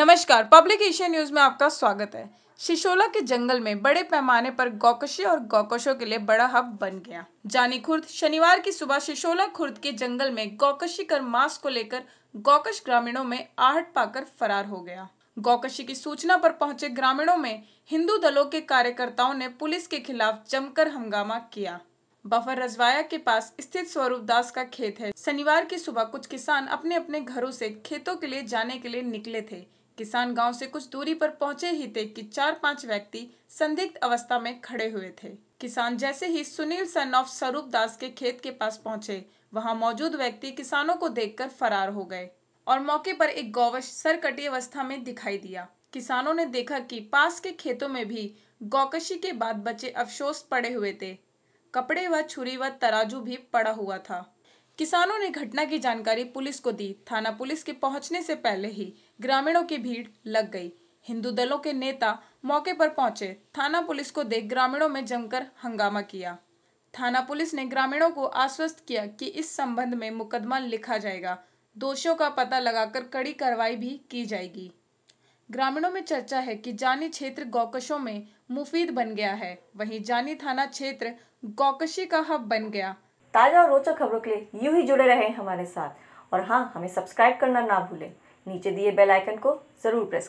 नमस्कार public Asia news में आपका स्वागत है शिशोला के जंगल में बड़े पैमाने पर गौकशी और गौकशों के लिए बड़ा हब बन गया जानी खुर्द शनिवार की सुबह शिशोला खुर्द के जंगल में गौकशी कर मांस को लेकर गौकश ग्रामीणों में आहट पाकर फरार हो गया गौकशी की सूचना पर पहुंचे ग्रामीणों में हिंदू दलों के कार्यकर्ताओं ने पुलिस के खिलाफ जमकर हंगामा किया बफर रजवाया के पास स्थित स्वरूप दास का खेत है शनिवार की सुबह कुछ किसान अपने अपने घरों से खेतों के लिए जाने के लिए निकले थे किसान गांव से कुछ दूरी पर पहुंचे ही थे कि चार पांच व्यक्ति संदिग्ध अवस्था में खड़े हुए थे किसान जैसे ही सुनील सन ऑफ स्वरूप दास के खेत के पास पहुंचे वहां मौजूद व्यक्ति किसानों को देखकर फरार हो गए और मौके पर एक गौवश सरकटी अवस्था में दिखाई दिया किसानों ने देखा कि पास के खेतों में भी गौकशी के बाद बचे अफसोस पड़े हुए थे कपड़े व छुरी व तराजू भी पड़ा हुआ था किसानों ने घटना की जानकारी पुलिस को दी थाना पुलिस के पहुंचने से पहले ही ग्रामीणों की भीड़ लग गई हिंदू दलों के नेता मौके पर पहुंचे थाना पुलिस को देख ग्रामीणों में जमकर हंगामा किया थाना पुलिस ने ग्रामीणों को आश्वस्त किया कि इस संबंध में मुकदमा लिखा जाएगा दोषियों का पता लगाकर कड़ी कार्रवाई भी की जाएगी ग्रामीणों में चर्चा है कि जानी क्षेत्र गौकशों में मुफीद बन गया है वहीं जानी थाना क्षेत्र गौकशी का हब बन गया ताज़ा और रोचक खबरों के लिए यूं ही जुड़े रहें हमारे साथ और हाँ हमें सब्सक्राइब करना ना भूलें नीचे दिए बेल आइकन को ज़रूर प्रेस